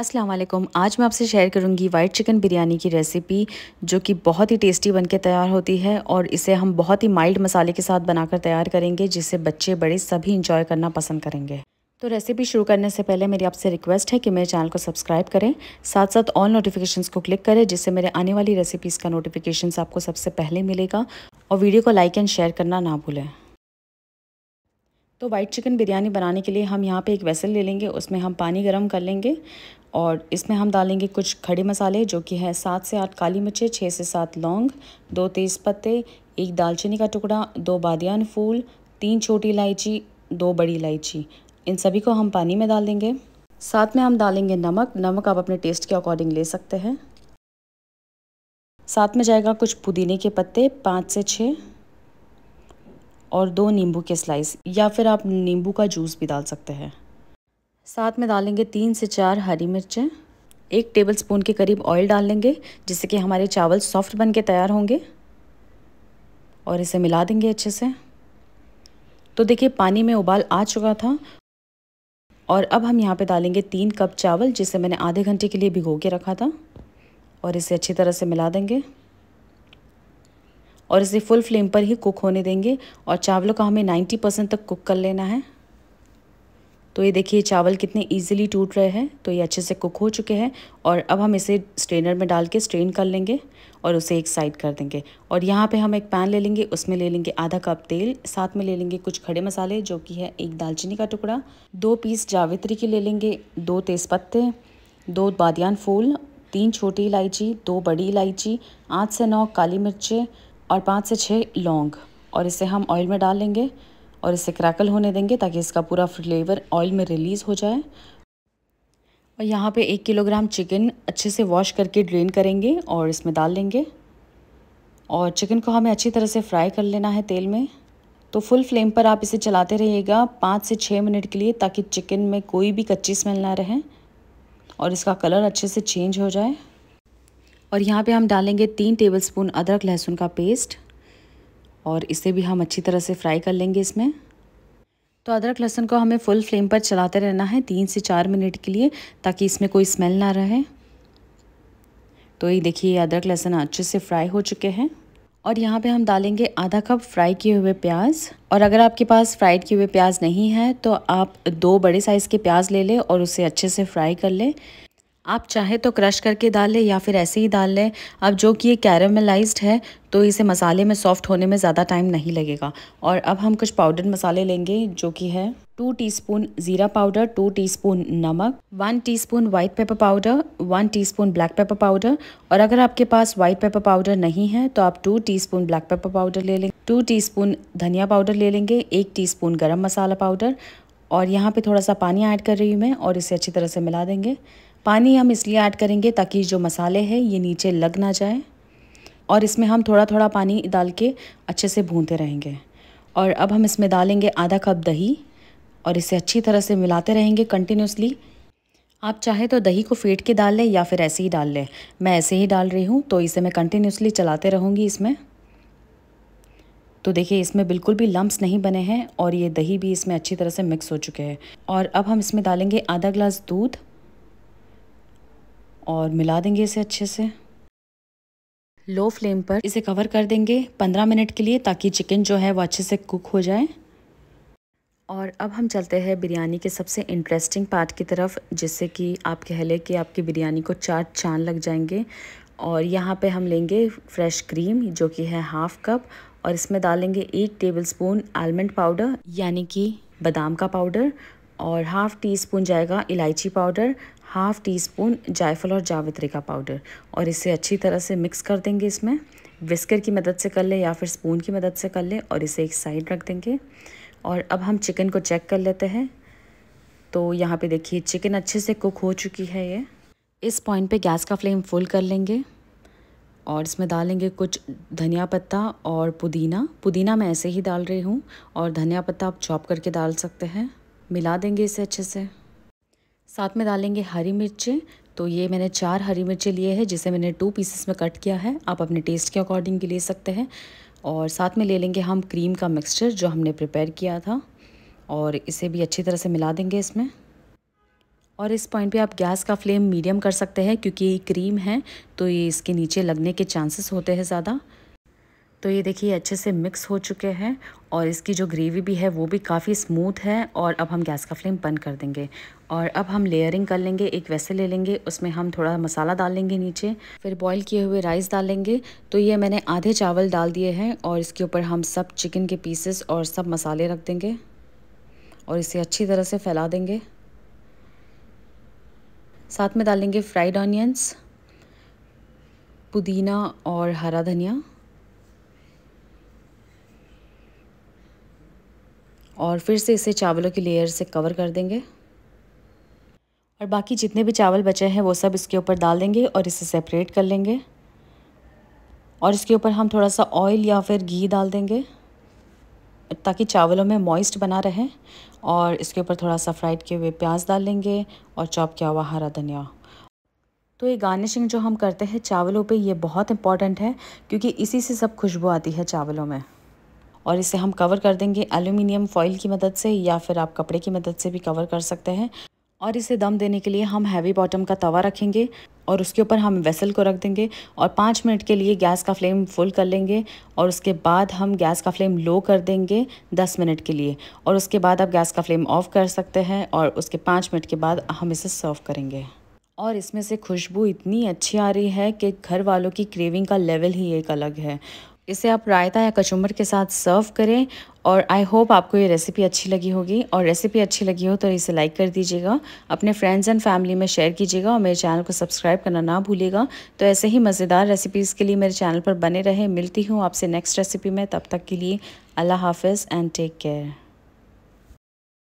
असलम आज मैं आपसे शेयर करूंगी वाइट चिकन बिरयानी की रेसिपी जो कि बहुत ही टेस्टी बनके तैयार होती है और इसे हम बहुत ही माइल्ड मसाले के साथ बनाकर तैयार करेंगे जिसे बच्चे बड़े सभी इंजॉय करना पसंद करेंगे तो रेसिपी शुरू करने से पहले मेरी आपसे रिक्वेस्ट है कि मेरे चैनल को सब्सक्राइब करें साथ साथ ऑल नोटिफिकेशंस को क्लिक करें जिससे मेरे आने वाली रेसिपीज़ का नोटिफिकेशंस आपको सबसे पहले मिलेगा और वीडियो को लाइक एंड शेयर करना ना भूलें तो वाइट चिकन बिरयानी बनाने के लिए हम यहाँ पे एक वेसल ले लेंगे उसमें हम पानी गर्म कर लेंगे और इसमें हम डालेंगे कुछ खड़े मसाले जो कि है सात से आठ काली मिर्चें छः से सात लौंग दो तेज़ पत्ते एक दालचीनी का टुकड़ा दो बादियान फूल तीन छोटी इलायची दो बड़ी इलायची इन सभी को हम पानी में डाल देंगे साथ में हम डालेंगे नमक नमक आप अपने टेस्ट के अकॉर्डिंग ले सकते हैं साथ में जाएगा कुछ पुदीने के पत्ते पाँच से छः और दो नींबू के स्लाइस या फिर आप नींबू का जूस भी डाल सकते हैं साथ में डालेंगे तीन से चार हरी मिर्चें एक टेबल स्पून के करीब ऑयल डाल लेंगे जिससे कि हमारे चावल सॉफ्ट बन के तैयार होंगे और इसे मिला देंगे अच्छे से तो देखिए पानी में उबाल आ चुका था और अब हम यहाँ पे डालेंगे तीन कप चावल जिसे मैंने आधे घंटे के लिए भिगो के रखा था और इसे अच्छी तरह से मिला देंगे और इसे फुल फ्लेम पर ही कुक होने देंगे और चावलों का हमें 90 परसेंट तक कुक कर लेना है तो ये देखिए चावल कितने इजीली टूट रहे हैं तो ये अच्छे से कुक हो चुके हैं और अब हम इसे स्ट्रेनर में डाल के स्ट्रेन कर लेंगे और उसे एक साइड कर देंगे और यहाँ पे हम एक पैन ले लेंगे उसमें ले लेंगे आधा कप तेल साथ में ले लेंगे कुछ खड़े मसाले जो कि है एक दालचीनी का टुकड़ा दो पीस जावित्री की ले लेंगे दो तेज़पत्ते दो बादियान फूल तीन छोटी इलायची दो बड़ी इलायची आठ से नौ काली मिर्चें और पाँच से छः लौंग और इसे हम ऑयल में डाल लेंगे और इसे क्रैकल होने देंगे ताकि इसका पूरा फ्लेवर ऑयल में रिलीज़ हो जाए और यहाँ पे एक किलोग्राम चिकन अच्छे से वॉश करके ड्रेन करेंगे और इसमें डाल लेंगे और चिकन को हमें अच्छी तरह से फ्राई कर लेना है तेल में तो फुल फ्लेम पर आप इसे चलाते रहिएगा पाँच से छः मिनट के लिए ताकि चिकन में कोई भी कच्ची स्मेल ना रहे और इसका कलर अच्छे से चेंज हो जाए और यहाँ पे हम डालेंगे तीन टेबलस्पून अदरक लहसुन का पेस्ट और इसे भी हम अच्छी तरह से फ्राई कर लेंगे इसमें तो अदरक लहसुन को हमें फुल फ्लेम पर चलाते रहना है तीन से चार मिनट के लिए ताकि इसमें कोई स्मेल ना रहे तो ये देखिए अदरक लहसुन अच्छे से फ्राई हो चुके हैं और यहाँ पे हम डालेंगे आधा कप फ्राई किए हुए प्याज और अगर आपके पास फ्राइड किए हुए प्याज नहीं है तो आप दो बड़े साइज़ के प्याज ले लें और उसे अच्छे से फ्राई कर लें आप चाहे तो क्रश करके डाल लें या फिर ऐसे ही डाल लें अब जो कि ये कैरामलाइज्ड है तो इसे मसाले में सॉफ्ट होने में ज़्यादा टाइम नहीं लगेगा और अब हम कुछ पाउडर मसाले लेंगे जो कि है टू टीस्पून ज़ीरा पाउडर टू टीस्पून नमक one teaspoon white pepper powder one teaspoon black pepper powder और अगर आपके पास वाइट पेपर पाउडर नहीं है तो आप two teaspoon black pepper powder ले लेंगे टू टीस्पून धनिया पाउडर ले लेंगे एक टीस्पून गरम मसाला पाउडर और यहाँ पे थोड़ा सा पानी ऐड कर रही हूँ मैं और इसे अच्छी तरह से मिला देंगे पानी हम इसलिए ऐड करेंगे ताकि जो मसाले हैं ये नीचे लग ना जाए और इसमें हम थोड़ा थोड़ा पानी डाल के अच्छे से भूनते रहेंगे और अब हम इसमें डालेंगे आधा कप दही और इसे अच्छी तरह से मिलाते रहेंगे कंटिन्यूसली आप चाहे तो दही को फेंट के डाल लें या फिर ऐसे ही डाल लें मैं ऐसे ही डाल रही हूँ तो इसे मैं कंटिन्यूसली चलाते रहूँगी इसमें तो देखिए इसमें बिल्कुल भी लम्ब्स नहीं बने हैं और ये दही भी इसमें अच्छी तरह से मिक्स हो चुके हैं और अब हम इसमें डालेंगे आधा ग्लास दूध और मिला देंगे इसे अच्छे से लो फ्लेम पर इसे कवर कर देंगे पंद्रह मिनट के लिए ताकि चिकन जो है वो अच्छे से कुक हो जाए और अब हम चलते हैं बिरयानी के सबसे इंटरेस्टिंग पार्ट की तरफ जिससे कि आप कह लें कि आपकी बिरयानी को चार चांद लग जाएंगे और यहाँ पे हम लेंगे फ्रेश क्रीम जो कि है हाफ़ कप और इसमें डालेंगे एक टेबल स्पून आलमंड पाउडर यानी कि बादाम का पाउडर और हाफ़ टी स्पून जाएगा इलायची पाउडर हाफ़ टी स्पून जायफल और जावित्री का पाउडर और इसे अच्छी तरह से मिक्स कर देंगे इसमें विस्कर की मदद से कर ले या फिर स्पून की मदद से कर ले और इसे एक साइड रख देंगे और अब हम चिकन को चेक कर लेते हैं तो यहाँ पे देखिए चिकन अच्छे से कुक हो चुकी है ये इस पॉइंट पे गैस का फ्लेम फुल कर लेंगे और इसमें डालेंगे कुछ धनिया पत्ता और पुदीना पुदीना मैं ऐसे ही डाल रही हूँ और धनिया पत्ता आप चॉप करके डाल सकते हैं मिला देंगे इसे अच्छे से साथ में डालेंगे हरी मिर्चें तो ये मैंने चार हरी मिर्चें लिए हैं जिसे मैंने टू पीसेस में कट किया है आप अपने टेस्ट के अकॉर्डिंग के ले सकते हैं और साथ में ले लेंगे हम क्रीम का मिक्सचर जो हमने प्रिपेयर किया था और इसे भी अच्छी तरह से मिला देंगे इसमें और इस पॉइंट पे आप गैस का फ्लेम मीडियम कर सकते हैं क्योंकि ये क्रीम है तो ये इसके नीचे लगने के चांसेस होते हैं ज़्यादा तो ये देखिए अच्छे से मिक्स हो चुके हैं और इसकी जो ग्रेवी भी है वो भी काफ़ी स्मूथ है और अब हम गैस का फ्लेम बंद कर देंगे और अब हम लेयरिंग कर लेंगे एक वैसे ले लेंगे उसमें हम थोड़ा मसाला डाल लेंगे नीचे फिर बॉईल किए हुए राइस डालेंगे तो ये मैंने आधे चावल डाल दिए हैं और इसके ऊपर हम सब चिकन के पीसेस और सब मसाले रख देंगे और इसे अच्छी तरह से फैला देंगे साथ में डालेंगे फ्राइड ऑनियंस पुदीना और हरा धनिया और फिर से इसे चावलों की लेयर से कवर कर देंगे और बाकी जितने भी चावल बचे हैं वो सब इसके ऊपर डाल देंगे और इसे सेपरेट कर लेंगे और इसके ऊपर हम थोड़ा सा ऑयल या फिर घी डाल देंगे ताकि चावलों में मॉइस्ट बना रहे और इसके ऊपर थोड़ा सा फ्राइड किए हुए प्याज डाल लेंगे और चॉप किया हुआ हरा धनिया तो ये गार्निशिंग जो हम करते हैं चावलों पे ये बहुत इंपॉर्टेंट है क्योंकि इसी से सब खुशबू आती है चावलों में और इसे हम कवर कर देंगे एल्यूमिनियम फॉइल की मदद से या फिर आप कपड़े की मदद से भी कवर कर सकते हैं और इसे दम देने के लिए हम हैवी बॉटम का तवा रखेंगे और उसके ऊपर हम वेसल को रख देंगे और पाँच मिनट के लिए गैस का फ्लेम फुल कर लेंगे और उसके बाद हम गैस का फ्लेम लो कर देंगे दस मिनट के लिए और उसके बाद आप गैस का फ्लेम ऑफ कर सकते हैं और उसके पाँच मिनट के बाद हम इसे सर्व करेंगे और इसमें से खुशबू इतनी अच्छी आ रही है कि घर वालों की क्रेविंग का लेवल ही एक अलग है इसे आप रायता या कचुम्बर के साथ सर्व करें और आई होप आपको ये रेसिपी अच्छी लगी होगी और रेसिपी अच्छी लगी हो तो इसे लाइक कर दीजिएगा अपने फ्रेंड्स एंड फैमिली में शेयर कीजिएगा और मेरे चैनल को सब्सक्राइब करना ना भूलिएगा तो ऐसे ही मज़ेदार रेसिपीज़ के लिए मेरे चैनल पर बने रहें मिलती हूँ आपसे नेक्स्ट रेसिपी में तब तक के लिए अल्लाह हाफिज़ एंड टेक केयर